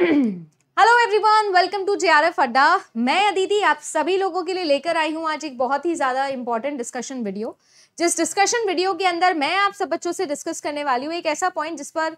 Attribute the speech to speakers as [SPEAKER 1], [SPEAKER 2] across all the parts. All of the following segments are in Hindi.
[SPEAKER 1] hello everyone welcome to J R F Adda मैं अदिति आप सभी लोगों के लिए लेकर आई हूँ आज एक बहुत ही ज़्यादा इंपॉर्टेंट डिस्कशन वीडियो जिस डिस्कशन वीडियो के अंदर मैं आप सब बच्चों से डिस्कस करने वाली हूँ एक ऐसा पॉइंट जिस पर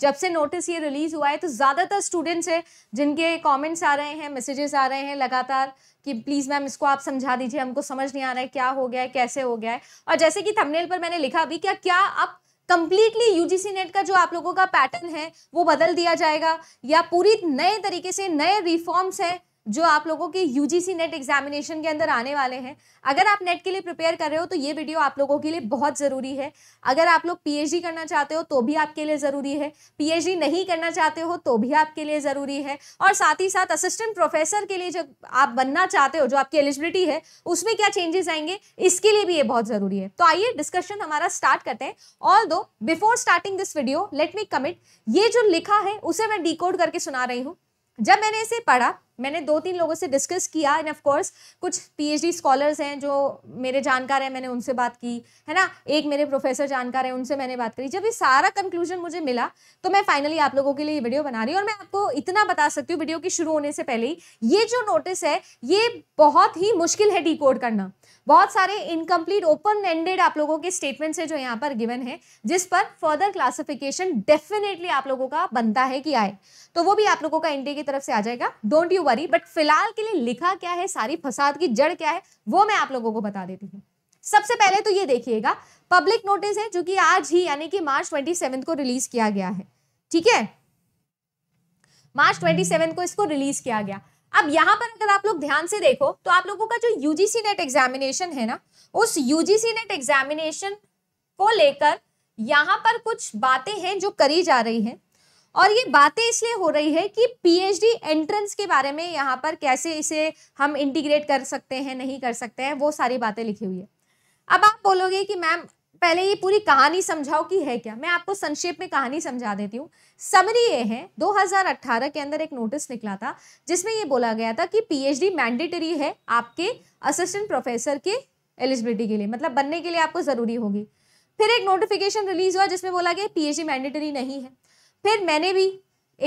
[SPEAKER 1] जब से नोटिस ये रिलीज़ हुआ है तो ज़्यादातर स्टूडेंट्स हैं जिनके कमेंट्स आ रहे हैं मैसेजेस आ रहे हैं लगातार कि प्लीज़ मैम इसको आप समझा दीजिए हमको समझ नहीं आ रहा है क्या हो गया है कैसे हो गया है और जैसे कि थंबनेल पर मैंने लिखा अभी क्या क्या आप कंप्लीटली यूजीसी नेट का जो आप लोगों का पैटर्न है वो बदल दिया जाएगा या पूरी नए तरीके से नए रिफॉर्म्स हैं जो आप लोगों के यूजीसी नेट एग्जामिनेशन के अंदर आने वाले हैं अगर आप नेट के लिए प्रिपेयर कर रहे हो तो ये वीडियो आप लोगों के लिए बहुत ज़रूरी है अगर आप लोग पीएचडी करना चाहते हो तो भी आपके लिए ज़रूरी है पीएचडी नहीं करना चाहते हो तो भी आपके लिए ज़रूरी है और साथ ही साथ असिस्टेंट प्रोफेसर के लिए जो आप बनना चाहते हो जो आपकी एलिजिबिलिटी है उसमें क्या चेंजेस आएंगे इसके लिए भी ये बहुत ज़रूरी है तो आइए डिस्कशन हमारा स्टार्ट करते हैं although before starting this video let me commit ये जो लिखा है उसे मैं कोड करके सुना रही हूँ जब मैंने इसे पढ़ा मैंने दो तीन लोगों से डिस्कस किया एंड ऑफ कोर्स कुछ पीएचडी स्कॉलर्स हैं जो मेरे जानकार हैं मैंने उनसे बात की है ना एक मेरे प्रोफेसर जानकार हैं उनसे मैंने बात करी जब ये सारा कंक्लूजन मुझे मिला तो मैं फाइनली आप लोगों के लिए ये वीडियो बना रही हूँ और मैं आपको इतना बता सकती हूँ वीडियो के शुरू होने से पहले ही ये जो नोटिस है ये बहुत ही मुश्किल है डी करना बहुत सारे इनकम्प्लीट ओपन एंडेड आप लोगों के स्टेटमेंट से जो यहाँ पर गिवन है जिस पर फर्दर क्लासिफिकेशन डेफिनेटली आप लोगों का बनता है कि आए तो वो भी आप लोगों का एनडीए की तरफ से आ जाएगा डोंट यू वरी बट फिलहाल के लिए लिखा क्या है सारी फसाद की जड़ क्या है वो मैं आप लोगों को बता देती हूँ सबसे पहले तो ये देखिएगा पब्लिक नोटिस है जो कि आज ही यानी कि मार्च ट्वेंटी को रिलीज किया गया है ठीक है मार्च ट्वेंटी को इसको रिलीज किया गया अब यहाँ पर अगर आप लोग ध्यान से देखो तो आप लोगों का जो यूजीसी नेट एग्जामिनेशन है ना उस यूजीसी नेट एग्जामिनेशन को लेकर यहाँ पर कुछ बातें हैं जो करी जा रही हैं और ये बातें इसलिए हो रही है कि पीएचडी एंट्रेंस के बारे में यहाँ पर कैसे इसे हम इंटीग्रेट कर सकते हैं नहीं कर सकते हैं वो सारी बातें लिखी हुई है अब आप बोलोगे कि मैम पहले ये पूरी कहानी समझाओ कि है क्या मैं आपको संक्षेप में कहानी समझा देती हूँ समरी ये है 2018 के अंदर एक नोटिस निकला था जिसमें ये बोला गया था कि पीएचडी मैंडेटरी है आपके असिस्टेंट प्रोफेसर के एलिजिबिलिटी के लिए मतलब बनने के लिए आपको ज़रूरी होगी फिर एक नोटिफिकेशन रिलीज हुआ जिसमें बोला गया पी मैंडेटरी नहीं है फिर मैंने भी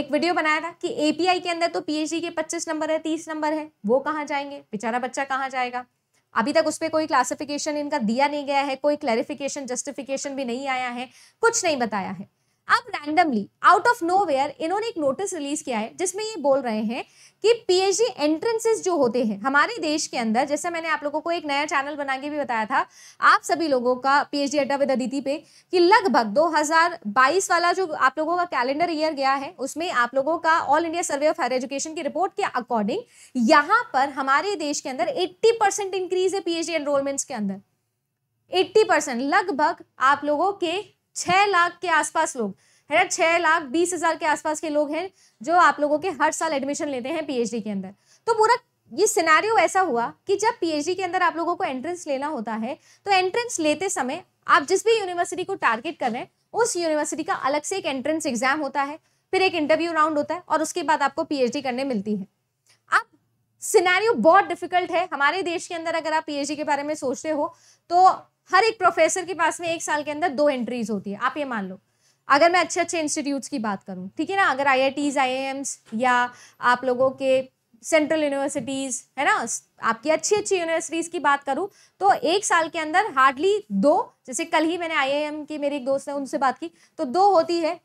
[SPEAKER 1] एक वीडियो बनाया था कि एपीआई के अंदर तो पीएचडी के पच्चीस नंबर है तीस नंबर है वो कहाँ जाएंगे बेचारा बच्चा कहाँ जाएगा अभी तक उस पर कोई क्लासिफिकेशन इनका दिया नहीं गया है कोई क्लैरिफिकेशन जस्टिफिकेशन भी नहीं आया है कुछ नहीं बताया है अब रैंडमली आउट ऑफ नो इन्होंने एक नोटिस रिलीज किया है जिसमें ये बोल रहे हैं कि पीएचडी एंट्रेंसेस जो होते हैं हमारे देश के अंदर जैसे मैंने आप लोगों को एक नया चैनल बना के भी बताया था आप सभी लोगों का पीएचडी अड्डा विद अदिति पे कि लगभग 2022 वाला जो आप लोगों का कैलेंडर ईयर गया है उसमें आप लोगों का All India Survey of Higher Education की रिपोर्ट के अकॉर्डिंग यहाँ पर हमारे देश के अंदर एट्टी इंक्रीज है पीएचडी एनरोलमेंट्स के अंदर 80 लगभग आप लोगों के छह लाख के आसपास लोग है ना छह लाख बीस हज़ार के आसपास के लोग हैं जो आप लोगों के हर साल एडमिशन लेते हैं पीएचडी के अंदर तो पूरा ये सिनेरियो ऐसा हुआ कि जब पीएचडी के अंदर आप लोगों को एंट्रेंस लेना होता है तो एंट्रेंस लेते समय आप जिस भी यूनिवर्सिटी को टारगेट कर रहे हैं उस यूनिवर्सिटी का अलग से एक एंट्रेंस एग्जाम होता है फिर एक इंटरव्यू राउंड होता है और उसके बाद आपको पीएचडी करने मिलती है अब सिनेरियो बहुत डिफिकल्ट है हमारे देश के अंदर अगर आप पीएचडी के बारे में सोचते हो तो हर एक प्रोफेसर के पास में एक साल के अंदर दो एंट्रीज होती है आप ये मान लो अगर मैं अच्छे अच्छे इंस्टीट्यूट्स की बात करूँ ठीक है ना अगर आई आई टीज़ आई एम्स या आप लोगों के सेंट्रल यूनिवर्सिटीज़ है ना आपकी अच्छी अच्छी यूनिवर्सिटीज़ की बात करूँ तो एक साल के अंदर हार्डली दो जैसे कल ही मैंने आई आई एम की मेरे एक दोस्त है उनसे बात की तो दो होती है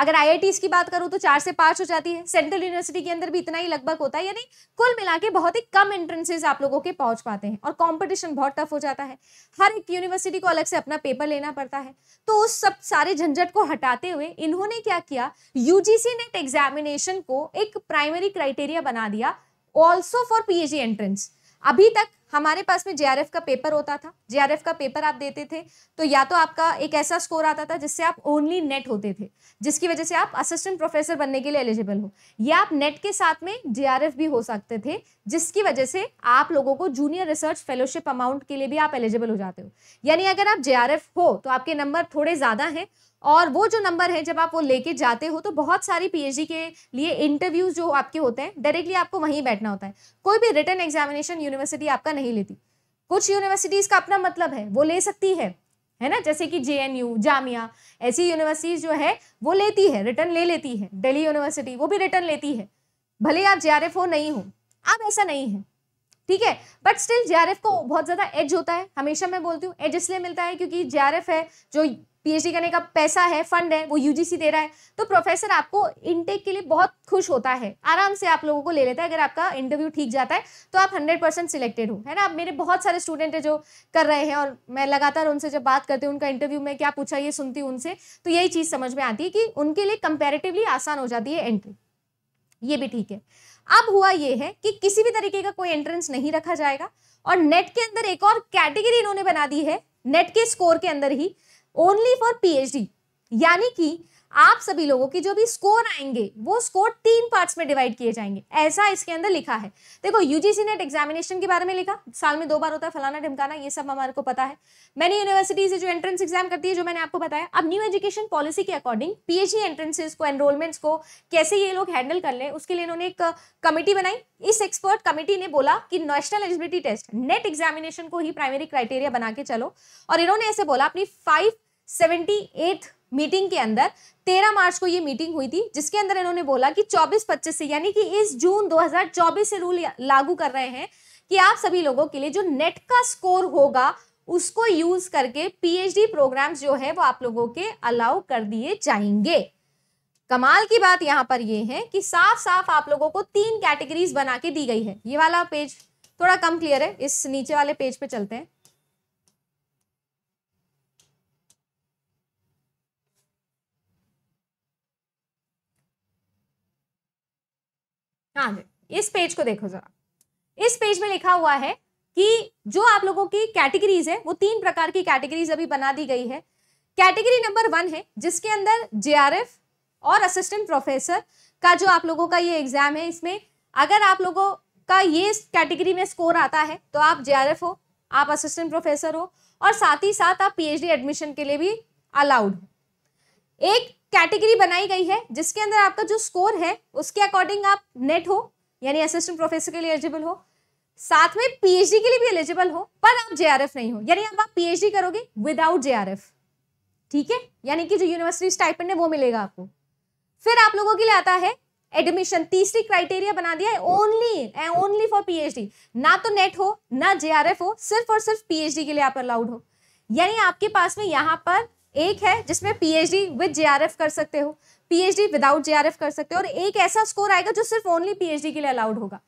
[SPEAKER 1] अगर आई की बात करूँ तो चार से पाँच हो जाती है सेंट्रल यूनिवर्सिटी के अंदर भी इतना ही लगभग होता है यानी कुल मिला के बहुत ही कम एंट्रेंसेज आप लोगों के पहुंच पाते हैं और कंपटीशन बहुत टफ हो जाता है हर एक यूनिवर्सिटी को अलग से अपना पेपर लेना पड़ता है तो उस सब सारे झंझट को हटाते हुए इन्होंने क्या किया यूजीसी नेट एग्जामिनेशन को एक प्राइमरी क्राइटेरिया बना दिया also for P H entrance अभी तक हमारे पास में जेआरएफ का पेपर होता था जेआरएफ का पेपर आप देते थे तो या तो आपका एक ऐसा स्कोर आता था जिससे आप ओनली नेट होते थे जिसकी वजह से आप असिस्टेंट प्रोफेसर बनने के लिए एलिजिबल हो या आप नेट के साथ में जेआरएफ भी हो सकते थे जिसकी वजह से आप लोगों को जूनियर रिसर्च फेलोशिप अमाउंट के लिए भी आप एलिजिबल हो जाते हो यानी अगर आप जे हो तो आपके नंबर थोड़े ज़्यादा हैं और वो जो नंबर है जब आप वो लेके जाते हो तो बहुत सारी पीएचडी के लिए इंटरव्यूज जो आपके होते हैं डायरेक्टली आपको वहीं बैठना होता है कोई भी रिटर्न एग्जामिनेशन यूनिवर्सिटी आपका नहीं लेती कुछ यूनिवर्सिटीज़ का अपना मतलब है वो ले सकती है है ना जैसे कि जे जामिया ऐसी यूनिवर्सिटीज़ जो है वो लेती है रिटर्न ले लेती है दिल्ली यूनिवर्सिटी वो भी रिटर्न लेती है भले आप जे हो नहीं हो आप ऐसा नहीं है ठीक है बट स्टिल जे को बहुत ज़्यादा एज होता है हमेशा मैं बोलती हूँ एज इसलिए मिलता है क्योंकि जे है जो पीएचडी करने का पैसा है फंड है वो यूजीसी दे रहा है तो प्रोफेसर आपको इनटेक के लिए बहुत खुश होता है आराम से आप लोगों को ले लेता है अगर आपका इंटरव्यू ठीक जाता है तो आप हंड्रेड परसेंट सिलेक्टेड हो है ना आप मेरे बहुत सारे स्टूडेंट है जो कर रहे हैं और मैं लगातार उनसे जब बात करती हूँ उनका इंटरव्यू में क्या पूछा ये सुनती हूँ उनसे तो यही चीज़ समझ में आती है कि उनके लिए कंपेरेटिवली आसान हो जाती है एंट्री ये भी ठीक है अब हुआ ये है कि किसी भी तरीके का कोई एंट्रेंस नहीं रखा जाएगा और नेट के अंदर एक और कैटेगरी इन्होंने बना दी है नेट के स्कोर के अंदर ही ओनली फॉर पीएचडी यानी कि आप सभी लोगों के जो भी स्कोर आएंगे वो स्कोर तीन पार्ट्स में डिवाइड किए जाएंगे ऐसा इसके अंदर लिखा है देखो यूजीसी नेट एग्जामिनेशन के बारे में लिखा साल में दो बार होता है फलाना ढिमकाना ये सब हमारे को पता है मैंने यूनिवर्सिटी से जो एंट्रेंस एग्जाम करती है जो मैंने आपको बताया अब न्यू एजुकेशन पॉलिसी के अकॉर्डिंग पीएचडी एंट्रेंसेज को एनरोलमेंट्स को कैसे ये लोग हैंडल कर ले उसके लिए इन्होंने एक कमेटी बनाई इस एक्सपर्ट कमेटी ने बोला कि National Eligibility Test NET examination को ही प्राइमरी क्राइटेरिया बना के चलो और इन्होंने ऐसे बोला अपनी फाइव सेवेंटी मीटिंग के अंदर 13 मार्च को ये मीटिंग हुई थी जिसके अंदर इन्होंने बोला कि 24-25 से यानी कि इस जून 2024 से रूल लागू कर रहे हैं कि आप सभी लोगों के लिए जो नेट का स्कोर होगा उसको यूज करके पीएचडी प्रोग्राम्स जो है वो आप लोगों के अलाउ कर दिए जाएंगे कमाल की बात यहाँ पर ये है कि साफ साफ आप लोगों को तीन कैटेगरीज बना के दी गई है ये वाला पेज थोड़ा कम क्लियर है इस नीचे वाले पेज पे चलते हैं हाँ जी इस पेज को देखो जरा इस पेज में लिखा हुआ है कि जो आप लोगों की कैटेगरीज है वो तीन प्रकार की कैटेगरीज अभी बना दी गई है कैटेगरी नंबर वन है जिसके अंदर जेआरएफ और असिस्टेंट प्रोफेसर का जो आप लोगों का ये एग्जाम है इसमें अगर आप लोगों का ये कैटेगरी में स्कोर आता है तो आप जे हो आप असिस्टेंट प्रोफेसर हो और साथ ही साथ आप पी एडमिशन के लिए भी अलाउड हो एक कैटेगरी बनाई गई है जिसके अंदर आपका जो स्कोर है उसके अकॉर्डिंग आप नेट हो यानी असिस्टेंट प्रोफेसर के लिए एलिजिबल हो साथ में पीएचडी के लिए भी एलिजिबल हो पर आप जेआरएफ नहीं हो यानी अब आप पीएचडी करोगे विदाउट जेआरएफ ठीक है यानी कि जो यूनिवर्सिटी स्टाइपेंड है वो मिलेगा आपको फिर आप लोगों के लिए आता है एडमिशन तीसरी क्राइटेरिया बना दिया है ओनली ओनली फॉर पीएचडी ना तो नेट हो ना जेआरएफ हो सिर्फ और सिर्फ पीएचडी के लिए आप अलाउड हो यानी आपके पास में यहाँ पर एक है जिसमें पीएचडी विद जेआरएफ कर सकते हो पीएचडी विदाउट जेआरएफ कर सकते हो और एक ऐसा स्कोर आएगा जो सिर्फ ओनली पीएचडी के लिए अलाउड होगा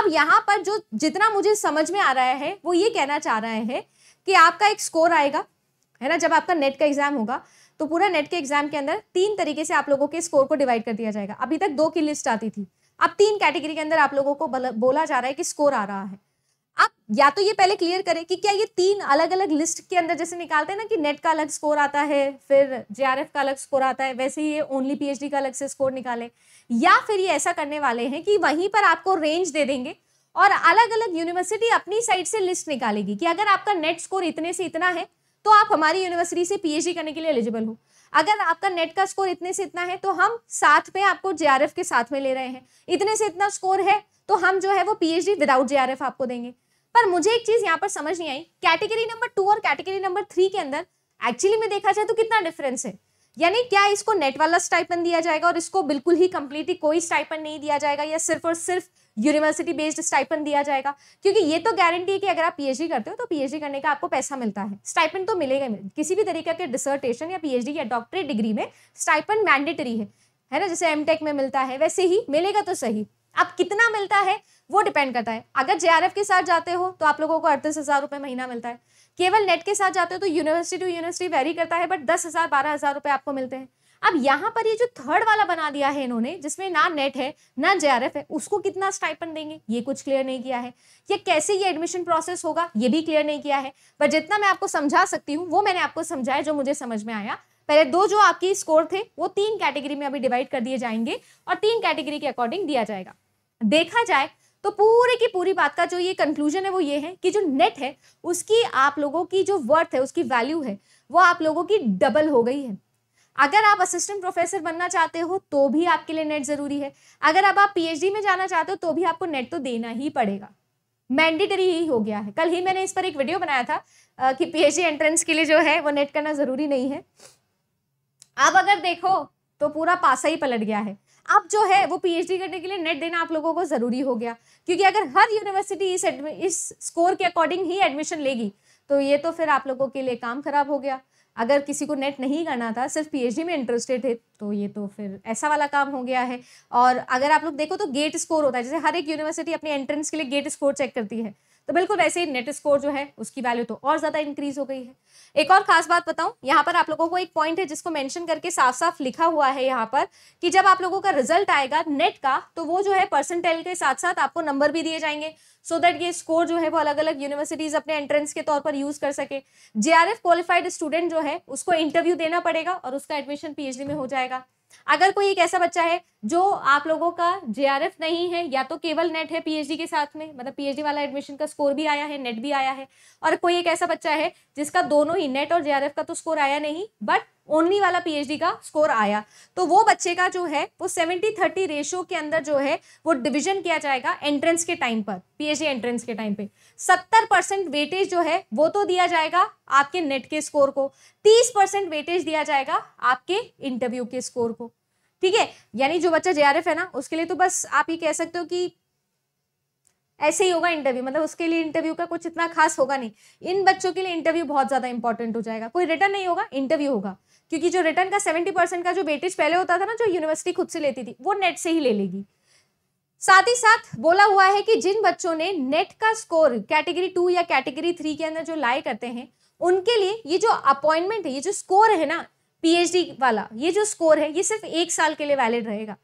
[SPEAKER 1] अब यहाँ पर जो जितना मुझे समझ में आ रहा है वो ये कहना चाह रहे हैं कि आपका एक स्कोर आएगा है ना जब आपका नेट का एग्जाम होगा तो पूरा नेट के एग्जाम के अंदर तीन तरीके से आप लोगों के स्कोर को डिवाइड कर दिया जाएगा अभी तक दो की लिस्ट आती थी अब तीन कैटेगरी के अंदर आप लोगों को बोला जा रहा है कि स्कोर आ रहा है आप या तो ये पहले क्लियर करें कि क्या ये तीन अलग अलग लिस्ट के अंदर जैसे निकालते हैं ना कि नेट का अलग स्कोर आता है फिर जे का अलग स्कोर आता है वैसे ही ये ओनली पी का अलग से स्कोर निकाले या फिर ये ऐसा करने वाले हैं कि वहीं पर आपको रेंज दे देंगे और अलग अलग यूनिवर्सिटी अपनी साइड से लिस्ट निकालेगी कि अगर आपका नेट स्कोर इतने से इतना है तो आप हमारी यूनिवर्सिटी से पीएचडी करने के लिए एलिजिबल हो अगर आपका नेट का स्कोर इतने से इतना है तो हम साथ में आपको जेआरएफ के साथ में ले रहे हैं इतने से इतना स्कोर है तो हम जो है वो पीएचडी विदाउट जेआरएफ आपको देंगे पर मुझे एक चीज यहाँ पर समझ नहीं आई कैटेगरी नंबर टू और कैटेगरी नंबर थ्री के अंदर एक्चुअली में देखा जाए तो कितना डिफरेंस है यानी क्या इसको नेट वाला स्टाइपन दिया जाएगा और इसको बिल्कुल ही कंप्लीटली कोई स्टाइपन नहीं दिया जाएगा या सिर्फ और सिर्फ यूनिवर्सिटी बेस्ड स्टाइपन दिया जाएगा क्योंकि ये तो गारंटी है कि अगर आप पीएचडी करते हो तो पीएचडी करने का आपको पैसा मिलता है स्टाइपन तो मिलेगा मिले किसी भी तरीके के डिसर्टेशन या पीएचडी या डॉक्टरेट डिग्री में स्टाइपन मैंडेटरी है है ना जैसे एमटेक में मिलता है वैसे ही मिलेगा तो सही अब कितना मिलता है वो डिपेंड करता है अगर जे के साथ जाते हो तो आप लोगों को अड़तीस हज़ार रुपये महीना मिलता है केवल नेट के साथ जाते हो तो यूनिवर्सिटी टू यूनिवर्सिटी वेरी करता है बट दस हज़ार बारह हज़ार रुपये आपको मिलते हैं अब यहाँ पर ये जो थर्ड वाला बना दिया है इन्होंने जिसमें ना नेट है ना जे है उसको कितना स्टाइपन देंगे ये कुछ क्लियर नहीं किया है या कैसे ये एडमिशन प्रोसेस होगा ये भी क्लियर नहीं किया है बट जितना मैं आपको समझा सकती हूँ वो मैंने आपको समझाया जो मुझे समझ में आया पहले दो जो आपकी स्कोर थे वो तीन कैटेगरी में अभी डिवाइड कर दिए जाएंगे और तीन कैटेगरी के अकॉर्डिंग दिया जाएगा देखा जाए तो पूरे की पूरी बात का जो ये कंक्लूजन है वो ये है कि जो नेट है उसकी आप लोगों की जो वर्थ है उसकी वैल्यू है वो आप लोगों की डबल हो गई है अगर आप असिस्टेंट प्रोफेसर बनना चाहते हो तो भी आपके लिए नेट ज़रूरी है अगर अब आप पीएचडी में जाना चाहते हो तो भी आपको नेट तो देना ही पड़ेगा मैंडेटरी ही हो गया है कल ही मैंने इस पर एक वीडियो बनाया था कि पीएचडी एंट्रेंस के लिए जो है वो नेट करना ज़रूरी नहीं है अब अगर देखो तो पूरा पासा ही पलट गया है अब जो है वो पीएचडी करने के लिए नेट देना आप लोगों को ज़रूरी हो गया क्योंकि अगर हर यूनिवर्सिटी इस इस स्कोर के अकॉर्डिंग ही एडमिशन लेगी तो ये तो फिर आप लोगों के लिए काम खराब हो गया अगर किसी को नेट नहीं करना था सिर्फ पीएचडी में इंटरेस्टेड थे तो ये तो फिर ऐसा वाला काम हो गया है और अगर आप लोग देखो तो गेट स्कोर होता है जैसे हर एक यूनिवर्सिटी अपने एंट्रेंस के लिए गेट स्कोर चेक करती है तो बिल्कुल वैसे ही नेट स्कोर जो है उसकी वैल्यू तो और ज़्यादा इंक्रीज हो गई है एक और खास बात बताऊं यहाँ पर आप लोगों को एक पॉइंट है जिसको मेंशन करके साफ साफ लिखा हुआ है यहाँ पर कि जब आप लोगों का रिजल्ट आएगा नेट का तो वो जो है परसेंटेल के साथ साथ आपको नंबर भी दिए जाएंगे सो so दैट ये स्कोर जो है वो अलग अलग यूनिवर्सिटीज अपने एंट्रेंस के तौर पर यूज कर सके जे एफ क्वालिफाइड स्टूडेंट जो है उसको इंटरव्यू देना पड़ेगा और उसका एडमिशन पीएचडी में हो जाएगा अगर कोई एक ऐसा बच्चा है जो आप लोगों का जे नहीं है या तो केवल नेट है पीएचडी के साथ में मतलब पीएचडी वाला एडमिशन का स्कोर भी आया है नेट भी आया है और कोई एक ऐसा बच्चा है जिसका दोनों ही नेट और जे का तो स्कोर आया नहीं बट ओनली वाला पीएचडी का स्कोर आया तो वो बच्चे का जो है वो सेवेंटी थर्टी रेशियो के अंदर जो है वो डिविजन किया जाएगा एंट्रेंस के टाइम पर पी एंट्रेंस के टाइम पे सत्तर परसेंट वेटेज जो है वो तो दिया जाएगा आपके नेट के स्कोर को तीस परसेंट वेटेज दिया जाएगा आपके इंटरव्यू के स्कोर को ठीक है यानी जो बच्चा जे है ना उसके लिए तो बस आप ये कह सकते हो कि ऐसे ही होगा इंटरव्यू मतलब उसके लिए इंटरव्यू का कुछ इतना खास होगा नहीं इन बच्चों के लिए इंटरव्यू बहुत ज़्यादा इंपॉर्टेंट हो जाएगा कोई रिटर्न नहीं होगा इंटरव्यू होगा क्योंकि जो रिटर्न का सेवेंटी परसेंट का जो बेटेज पहले होता था ना जो यूनिवर्सिटी खुद से लेती थी वो नेट से ही ले लेगी साथ ही साथ बोला हुआ है कि जिन बच्चों ने नेट का स्कोर कैटेगरी टू या कैटेगरी थ्री के अंदर जो लाए करते हैं उनके लिए ये जो अपॉइंटमेंट है ये जो स्कोर है ना पीएचडी वाला ये जो स्कोर है ये सिर्फ एक साल के लिए वैलिड रहेगा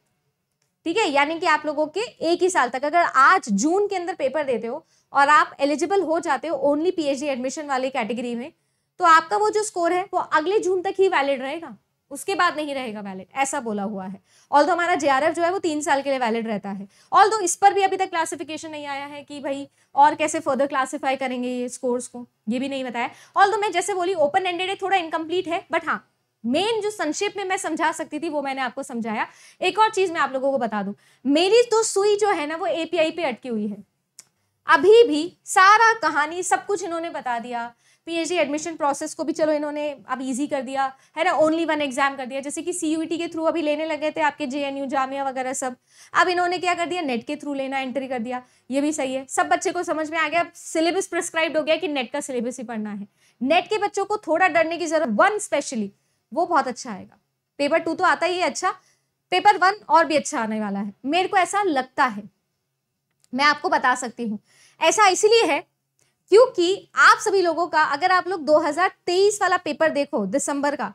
[SPEAKER 1] ठीक है यानी कि आप लोगों के एक ही साल तक अगर आज जून के अंदर पेपर देते हो और आप एलिजिबल हो जाते हो ओनली पीएचडी एडमिशन वाले कैटेगरी में तो आपका वो जो स्कोर है वो अगले जून तक ही वैलिड रहेगा उसके बाद नहीं रहेगा वैलिड ऐसा बोला हुआ है ऑल दो हमारा जे जो है वो तीन साल के लिए वैलिड रहता है ऑल इस पर भी अभी तक क्लासिफिकेशन नहीं आया है कि भाई और कैसे फर्दर क्लासिफाई करेंगे ये स्कोर्स को ये भी नहीं बताया ऑल मैं जैसे बोली ओपन एंडेड है थोड़ा इनकम्प्लीट है बट हाँ मेन जो संक्षेप में मैं समझा सकती थी वो मैंने आपको समझाया एक और चीज मैं आप लोगों को बता दूं मेरी तो सुई जो है ना वो एपीआई पे अटकी हुई है अभी भी सारा कहानी सब कुछ इन्होंने बता दिया पीएचडी एडमिशन प्रोसेस को भी चलो इन्होंने अब इजी कर दिया है ना ओनली वन एग्जाम कर दिया जैसे कि सी e के थ्रू अभी लेने लगे थे आपके जे एन जामिया वगैरह सब अब इन्होंने क्या कर दिया नेट के थ्रू लेना एंट्री कर दिया ये भी सही है सब बच्चे को समझ में आ गया अब सिलेबस प्रिस्क्राइब हो गया कि नेट का सिलेबस ही पढ़ना है नेट के बच्चों को थोड़ा डरने की जरूरत वन स्पेशली वो बहुत अच्छा आएगा पेपर टू तो आता ही है अच्छा पेपर वन और भी अच्छा आने वाला है मेरे को ऐसा लगता है मैं आपको बता सकती हूँ ऐसा इसलिए है क्योंकि आप सभी लोगों का अगर आप लोग 2023 वाला पेपर देखो दिसंबर का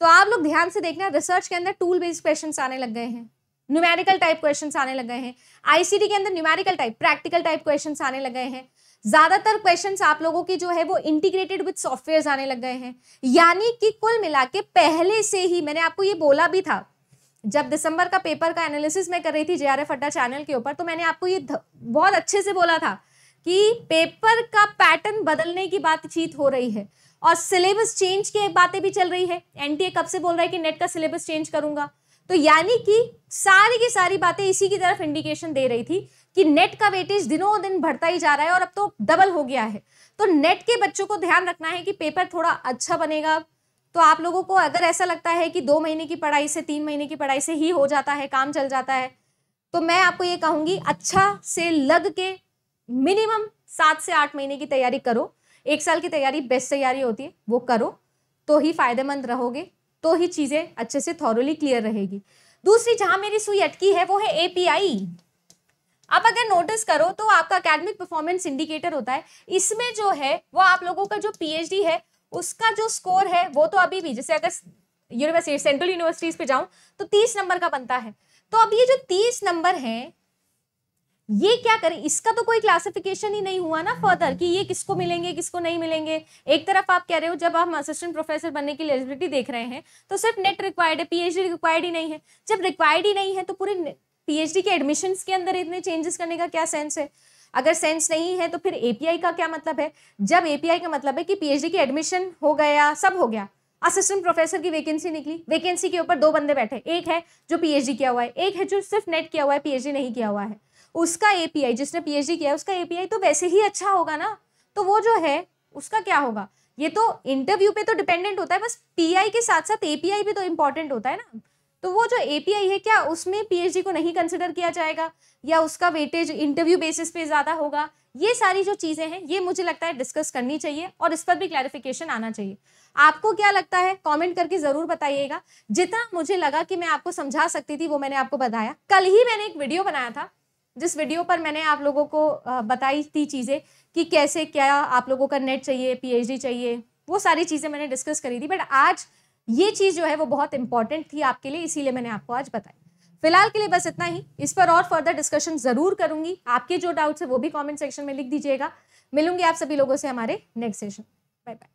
[SPEAKER 1] तो आप लोग ध्यान से देखना रिसर्च के अंदर टूल बेस्ड क्वेश्चन आने लग गए हैं न्यूमेरिकल टाइप क्वेश्चन आने लग गए हैं आईसीडी के अंदर numerical type practical type question आने लग गए हैं ज्यादातर क्वेश्चंस आप लोगों के जो है वो इंटीग्रेटेड विद सॉफ्टवेयर आने लग गए हैं यानी कि कुल मिला के पहले से ही मैंने आपको ये बोला भी था जब दिसंबर का पेपर का एनालिसिस मैं कर रही थी जेआरएफ अड्डा चैनल के ऊपर तो मैंने आपको ये बहुत अच्छे से बोला था कि पेपर का पैटर्न बदलने की बातचीत हो रही है और सिलेबस चेंज की बातें भी चल रही है एनटीए कब से बोल रहा है कि नेट का सिलेबस चेंज करूंगा तो यानी कि सारी की सारी बातें इसी की तरफ इंडिकेशन दे रही थी कि नेट का वेटेज दिनों दिन बढ़ता ही जा रहा है और अब तो डबल हो गया है तो नेट के बच्चों को ध्यान रखना है कि पेपर थोड़ा अच्छा बनेगा तो आप लोगों को अगर ऐसा लगता है कि दो महीने की पढ़ाई से तीन महीने की पढ़ाई से ही हो जाता है काम चल जाता है तो मैं आपको ये कहूँगी अच्छा से लग के मिनिमम सात से आठ महीने की तैयारी करो एक साल की तैयारी बेस्ट तैयारी होती है वो करो तो ही फायदेमंद रहोगे तो ही चीज़ें अच्छे से थॉरली क्लियर रहेगी दूसरी जहाँ मेरी सुई अटकी है वो है एपीआई आप अगर नोटिस करो तो आपका अकेडमिक परफॉर्मेंस इंडिकेटर होता है इसमें जो है वो आप लोगों का जो पी है उसका जो स्कोर है वो तो अभी भी जैसे अगर यूनिवर्सिटी सेंट्रल यूनिवर्सिटीज पे जाऊं तो तीस नंबर का बनता है तो अब ये जो तीस नंबर है ये क्या करें इसका तो कोई क्लासिफिकेशन ही नहीं हुआ ना फर्दर कि ये किसको मिलेंगे किसको नहीं मिलेंगे एक तरफ आप कह रहे हो जब हम असिस्टेंट प्रोफेसर बनने की एलिजिबिलिटी देख रहे हैं तो सिर्फ नेट रिक्वायर्ड है पीएचडी रिक्वायर्ड ही नहीं है जब रिक्वायर्ड ही नहीं है तो पूरे पीएचडी के एडमिशंस के अंदर इतने चेंजेस करने का क्या सेंस है अगर सेंस नहीं है तो फिर एपीआई का क्या मतलब है जब एपीआई का मतलब है कि पीएचडी के एडमिशन हो गया सब हो गया असिस्टेंट प्रोफेसर की वैकेंसी निकली वैकेंसी के ऊपर दो बंदे बैठे एक है जो पीएचडी किया हुआ है एक है जो सिर्फ नेट किया हुआ है पीएचडी नहीं किया हुआ है उसका एपीआई जिसने पीएचडी किया है उसका एपीआई तो वैसे ही अच्छा होगा ना तो वो जो है उसका क्या होगा ये तो इंटरव्यू पे तो डिपेंडेंट होता है बस पीआई के साथ साथ एपीआई भी तो इंपॉर्टेंट होता है ना तो वो जो एपीआई है क्या उसमें पीएचडी को नहीं कंसिडर किया जाएगा या उसका वेटेज इंटरव्यू बेसिस पे ज़्यादा होगा ये सारी जो चीज़ें हैं ये मुझे लगता है डिस्कस करनी चाहिए और इस पर भी क्लैरिफिकेशन आना चाहिए आपको क्या लगता है कमेंट करके ज़रूर बताइएगा जितना मुझे लगा कि मैं आपको समझा सकती थी वो मैंने आपको बताया कल ही मैंने एक वीडियो बनाया था जिस वीडियो पर मैंने आप लोगों को बताई थी चीज़ें कि कैसे क्या आप लोगों का नेट चाहिए पीएचडी चाहिए वो सारी चीज़ें मैंने डिस्कस करी थी बट आज ये चीज़ जो है वो बहुत इंपॉर्टेंट थी आपके लिए इसीलिए मैंने आपको आज बताया फिलहाल के लिए बस इतना ही इस पर और फर्दर डिस्कशन ज़रूर करूंगी आपके जो डाउट्स है वो भी कॉमेंट सेक्शन में लिख दीजिएगा मिलूंगी आप सभी लोगों से हमारे नेक्स्ट सेशन बाय बाय